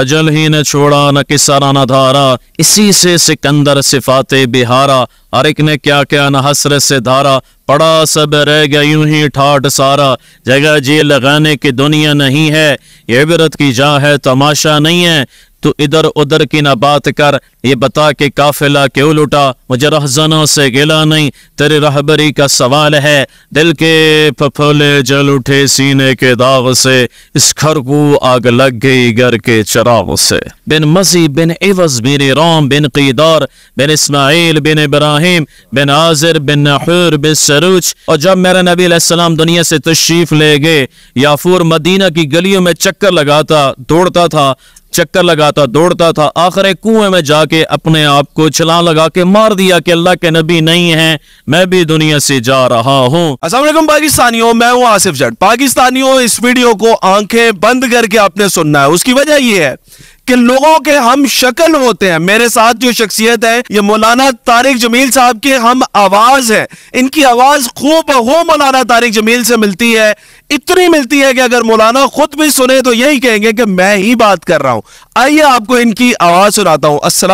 अजल ही ने छोड़ा न किसारा न धारा इसी से सिकंदर सिफाते बिहारा एक ने क्या क्या न हसरत से धारा पड़ा सब रह गया यूं ही ठाट सारा जगह जी लगाने की दुनिया नहीं है ये इबरत की जा है तमाशा नहीं है तो इधर उधर की ना बात कर ये बता के काफिला क्यों लुटा मुझे रहजनों से गिला नहीं तेरे रहबरी का सवाल है दिल के फफोले जल उठे सीने के दाग से इस घर को आग लग गई घर के चराग से बिन मसी बिन एवज बिन राम बिन कीदार बिन इस्माइल बिन इब्राहिम बिन आजिर बिन नहूर बिन सरूच और जब मेरा नबी सलाम दुनिया से तशरीफ ले गए याफूर मदीना की गलियों में चक्कर लगाता दौड़ता था चक्कर लगाता दौड़ता था आखिर कुएं में जाके अपने आप को छलांग लगा के मार दिया कि अल्लाह के नबी नहीं है मैं भी दुनिया से जा रहा हूँ असल पाकिस्तानियों मैं हूँ आसिफ जट पाकिस्तानियों इस वीडियो को आंखें बंद करके आपने सुनना है उसकी वजह यह है कि लोगों के हम शक्ल होते हैं मेरे साथ जो शख्सियत है ये मौलाना तारिक जमील साहब के हम आवाज है इनकी आवाज खूब हो मौलाना तारिक जमील से मिलती है इतनी मिलती है कि अगर मौलाना खुद भी सुने तो यही कहेंगे कि मैं ही बात कर रहा हूं आइए आपको इनकी आवाज सुनाता हूं असल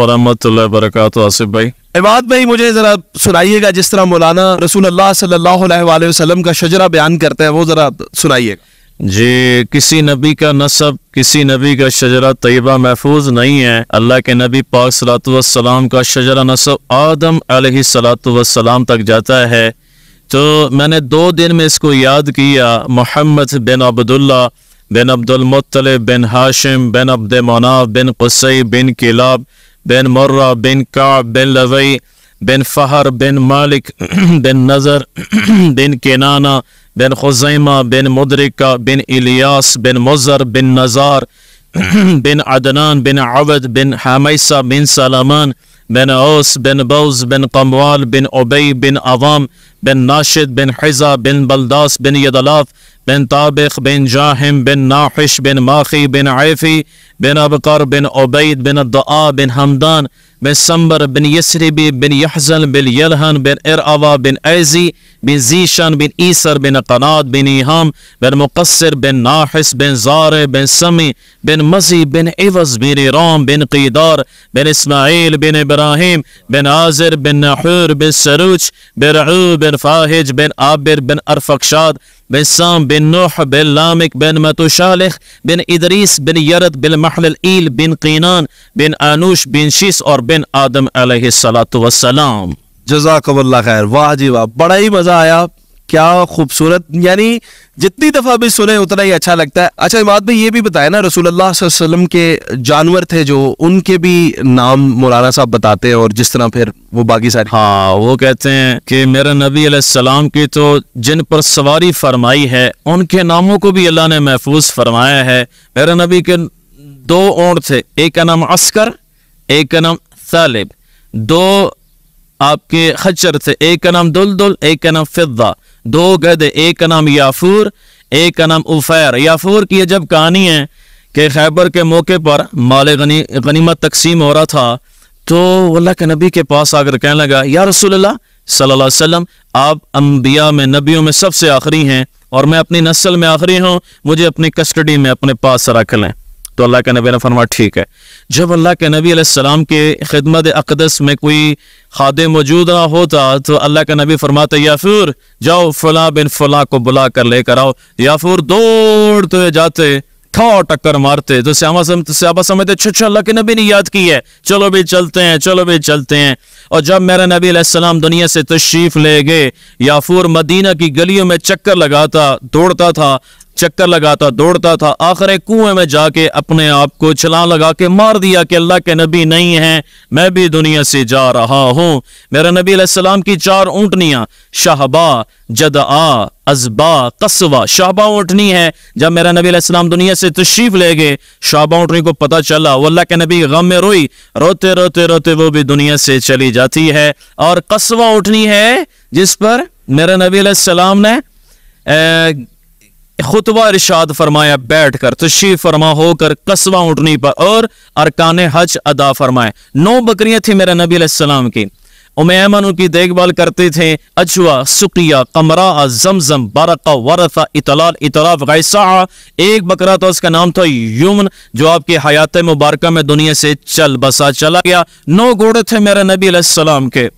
वरहमल वरक आसिफ भाई इमाद भाई मुझे ज़रा सुनाइएगा जिस तरह मौलाना रसूल अल्लाह सल्लल्लाहु अलैहि वसल्लम का शजरा बयान करते हैं वो ज़रा सुनाइएगा जी किसी नबी का नसब किसी नबी का शजरा तयबा महफूज नहीं है अल्लाह के नबी पाक सलातम का शजरा नसब आदम सलातम तक जाता है तो मैंने दो दिन में इसको याद किया मोहम्मद बिन अब्दुल्ला बिन अब्दुलमतल बिन हाशिम बिन अब्द मनाफ बिन कसई बिन किलाब बिन मुर्रा बिन का बिन लवई बिन फ़हर बिन मालिक बिन नज़र बिन केनाना بن خزيمة بن مدركة بن إلياس بن مزر بن نزار بن عدنان بن عبد بن حميسة بن سلمان بن أوس بن بوز بن قموال بن أبي بن أظام بن ناشد بن حزة بن بلداس بن يدلاث بن طابخ بن جاهم بن ناحش بن ماخي بن عيفي بن أبقر بن عبيد بن الضاء بن همدان بن سمبر بن يسربي بن يحزن بن يلهن بن إرأوى بن أيزي بن زيشان بن إيسر بن قناد بن إيهام بن مقصر بن ناحس بن زار بن سمي بن مزي بن عوز بن رام بن قيدار بن إسماعيل بن إبراهيم بن آزر بن نحور بن سروج بن رعو بن فاهج بن آبر بن أرفقشاد بن سام بن نوح بن لامك بن متوشالخ بن إدريس بن يرد بن महल बिन कीनान बिन अनुश बिन शीस और बिन आदम सलाम जजाकल्ला खैर वाह जी वाह बड़ा ही मज़ा आया क्या खूबसूरत यानी जितनी दफ़ा भी सुने उतना ही अच्छा लगता है अच्छा बात भी ये भी बताए ना रसूलुल्लाह वसल्लम के जानवर थे जो उनके भी नाम मौलाना साहब बताते हैं और जिस तरह फिर वो बाकी सारे हाँ वो कहते हैं कि मेरा नबी सलाम की तो जिन पर सवारी फरमाई है उनके नामों को भी अल्लाह ने महफूज फरमाया है मेरा नबी के दो ओण थे एक का नाम अस्कर एक का नाम सालिब दो आपके खच्चर थे एक का नाम दुलदुल एक का नाम फिदा दो गधे एक का नाम याफूर एक का नाम उफैर याफूर की जब कहानी है कि खैबर के मौके पर माल गनी गनीमत तकसीम हो रहा था तो अल्लाह के नबी के पास आकर कहने लगा या रसूलल्लाह सल्लल्लाहु अलैहि वसल्लम आप अम्बिया में नबियों में सबसे आखिरी हैं और मैं अपनी नस्ल में आखिरी हूँ मुझे अपनी कस्टडी में अपने पास रख लें तो अल्लाह के नबी ने फरमा ठीक है जब अल्लाह के नबी सलाम के खिदमत अकदस में कोई खाद मौजूद ना होता तो अल्लाह के नबी फरमाते याफूर जाओ फला बिन फला को बुला कर लेकर आओ याफूर दौड़ते तो जाते ठा टक्कर मारते तो श्यामा सम, श्यामा समझते अच्छा अल्लाह के नबी ने याद की है चलो भी चलते हैं चलो भी चलते हैं और जब मेरा नबी सलाम दुनिया से तशरीफ ले गए याफूर मदीना की गलियों में चक्कर लगाता दौड़ता था चक्कर लगाता दौड़ता था आखिर कुएं में जाके अपने आप को छलांग लगा के मार दिया कि अल्लाह के नबी नहीं हैं मैं भी दुनिया से जा रहा हूं मेरे नबी सलाम की चार ऊंटनियां शाहबा जद अजबा कस्बा शाहबा उठनी है जब मेरा नबी सलाम दुनिया से तशरीफ ले गए शाहबा ऊँटनी को पता चला वो अल्लाह के नबी गम में रोई रोते रोते रोते वो भी दुनिया से चली जाती है और कस्बा उठनी है जिस पर मेरा नबी सलाम ने खुतबा इरशाद फरमाया बैठ कर तशी फरमा होकर कस्बा उठनी पर और अरकान हज अदा फरमाए नौ बकरियां थी मेरा नबी सलाम की उमैमन उनकी देखभाल करते थे अजवा सुकिया कमरा जमजम बारका वरसा इतलाल इतलाफ गैसा एक बकरा था तो उसका नाम था युमन जो आपके हयात मुबारक में दुनिया से चल बसा चला गया नौ घोड़े थे मेरे नबी सलाम के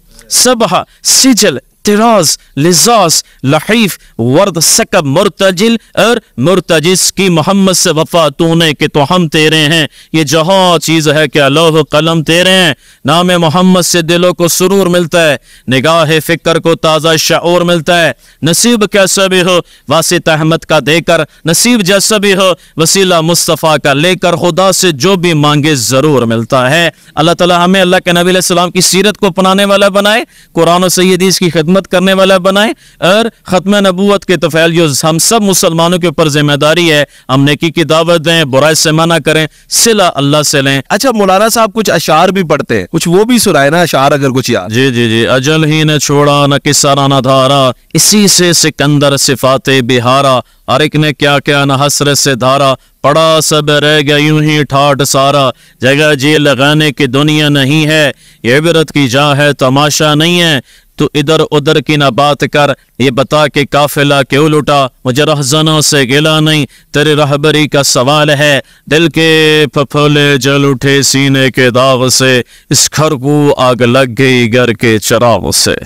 सबहा सिजल तराज लिजास लहीफ वर्द सकब मुरतजिल और मुरतजिस की मोहम्मद से वफा तूने के तो हम तेरे हैं ये जहाँ चीज़ है क्या लोह कलम तेरे हैं नाम मोहम्मद से दिलों को सुरूर मिलता है निगाह फ़िक्र को ताज़ा शूर मिलता है नसीब कैसा भी हो वासित अहमद का देकर नसीब जैसा भी हो वसीला मुस्तफ़ा का लेकर खुदा से जो भी मांगे ज़रूर मिलता है अल्लाह तला हमें अल्लाह के नबी सलाम की सीरत को अपनाने वाला बनाए कुरान सैदीस की खदमत खिदमत करने वाला बनाए और ख़त्म नबूत के तफैल तो जो हम सब मुसलमानों के ऊपर जिम्मेदारी है हम नेकी की दावत दें बुराई से मना करें सिला अल्लाह से लें अच्छा मौलाना साहब कुछ अशार भी पढ़ते हैं कुछ वो भी सुनाए ना अशार अगर कुछ याद जी जी जी अजल ही ने छोड़ा न किसारा ना धारा इसी से सिकंदर सिफात बिहारा हर एक ने क्या क्या न हसरत से धारा पड़ा सब रह गया यूं ही ठाट सारा जगह जी लगाने की दुनिया नहीं है ये इबरत की जा है तमाशा नहीं है तो इधर उधर की ना बात कर ये बता के काफिला क्यों लुटा मुझे रहजनों से गिला नहीं तेरी रहबरी का सवाल है दिल के फफोले जल उठे सीने के दाव से इस खरबू आग लग गई घर के चराव से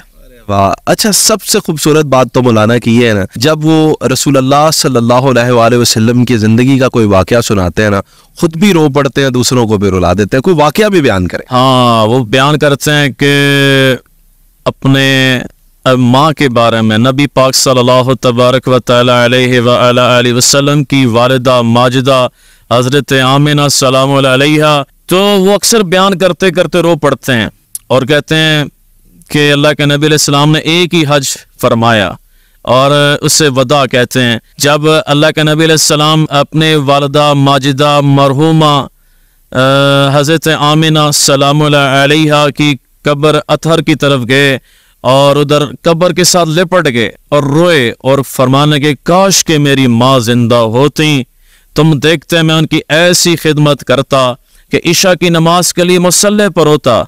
वाह अच्छा सबसे खूबसूरत बात तो मौलाना की है ना जब वो रसूल अल्लाह सल्लल्लाहु अलैहि वसल्लम की ज़िंदगी का कोई वाक़ सुनाते हैं ना खुद भी रो पड़ते हैं दूसरों को भी रुला देते हैं कोई वाक़ भी बयान करें हाँ वो बयान करते हैं कि अपने माँ के बारे में नबी पाक सल्लल्लाहु तबारक व अलैहि व वसल्लम की वालदा माजिदा हज़रत आमिना सलाम तो वो अक्सर बयान करते करते रो पड़ते हैं और कहते हैं कि अल्लाह के नबी इस्लाम ने एक ही हज फरमाया और उससे वदा कहते हैं जब अल्लाह के नबी सलाम अपने वालदा माजिदा मरहुमा हज़रत आमिना सलाम की कब्र अतहर की तरफ गए और उधर कब्र के साथ लिपट गए और रोए और फरमाने के काश के मेरी माँ जिंदा होती तुम देखते मैं उनकी ऐसी खिदमत करता कि ईशा की नमाज के लिए मसल्ले पर होता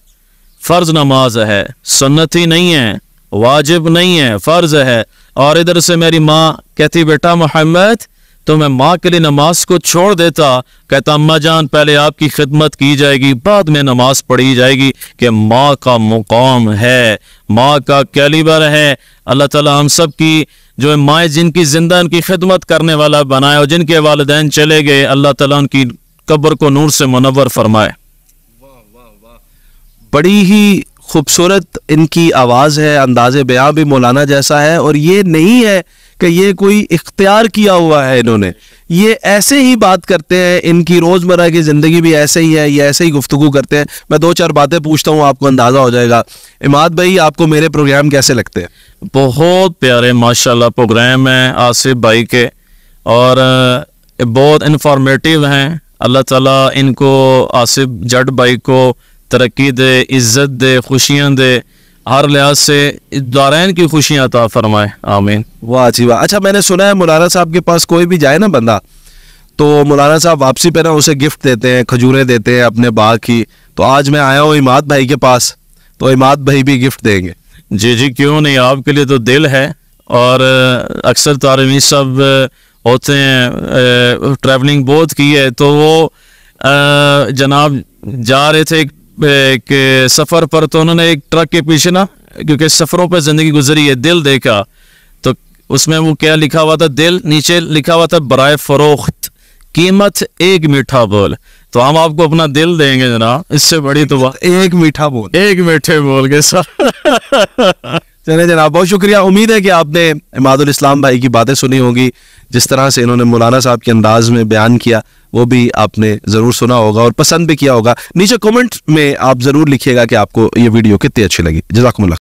फ़र्ज नमाज है सुन्नती नहीं है वाजिब नहीं है फ़र्ज है और इधर से मेरी माँ कहती बेटा मोहम्मद तो मैं माँ के लिए नमाज को छोड़ देता कहता अम्मा जान पहले आपकी खिदमत की जाएगी बाद में नमाज पढ़ी जाएगी कि माँ का मुकाम है माँ का कैलिबर है अल्लाह ताला हम सब की जो माए जिनकी जिंदा उनकी खिदमत करने वाला बनाए और जिनके वालदे चले गए अल्लाह ताला उनकी कब्र को नूर से मुनवर फरमाए बड़ी ही खूबसूरत इनकी आवाज़ है अंदाज बयां भी मौलाना जैसा है और ये नहीं है कि ये कोई इख्तियार किया हुआ है इन्होंने ये ऐसे ही बात करते हैं इनकी रोज़मर्रा की ज़िंदगी भी ऐसे ही है ये ऐसे ही गुफ्तु करते हैं मैं दो चार बातें पूछता हूँ आपको अंदाज़ा हो जाएगा इमाद भाई आपको मेरे प्रोग्राम कैसे लगते हैं बहुत प्यारे माशाल्लाह प्रोग्राम है आसिफ भाई के और बहुत इन्फॉर्मेटिव हैं अल्लाह ताला इनको आसिफ जट भाई को तरक्की दे इज़्ज़त दे खुशियाँ दे हर लिहाज से दारायन की खुशियाँ अता फरमाए आमीन वाह अच्छी वाह अच्छा मैंने सुना है मौलाना साहब के पास कोई भी जाए ना बंदा तो मौलाना साहब वापसी पे ना उसे गिफ्ट देते हैं खजूरें देते हैं अपने बाग की तो आज मैं आया हूँ इमाद भाई के पास तो इमाद भाई भी गिफ्ट देंगे जी जी क्यों नहीं आपके लिए तो दिल है और अक्सर तारवी साहब होते हैं ट्रैवलिंग बहुत की है तो वो जनाब जा रहे थे एक के सफ़र पर तो उन्होंने एक ट्रक के पीछे ना क्योंकि सफ़रों पर ज़िंदगी गुजरी है दिल देखा तो उसमें वो क्या लिखा हुआ था दिल नीचे लिखा हुआ था बरए फ़रोख्त कीमत एक मीठा बोल तो हम आपको अपना दिल देंगे जना इससे बड़ी तो बात एक मीठा बोल एक मीठे बोल के सर चले जनाब बहुत शुक्रिया उम्मीद है कि आपने इमादुल इस्लाम भाई की बातें सुनी होंगी जिस तरह से इन्होंने मौलाना साहब के अंदाज में बयान किया वो भी आपने जरूर सुना होगा और पसंद भी किया होगा नीचे कॉमेंट में आप जरूर लिखिएगा कि आपको ये वीडियो कितनी अच्छी लगी जजाकमल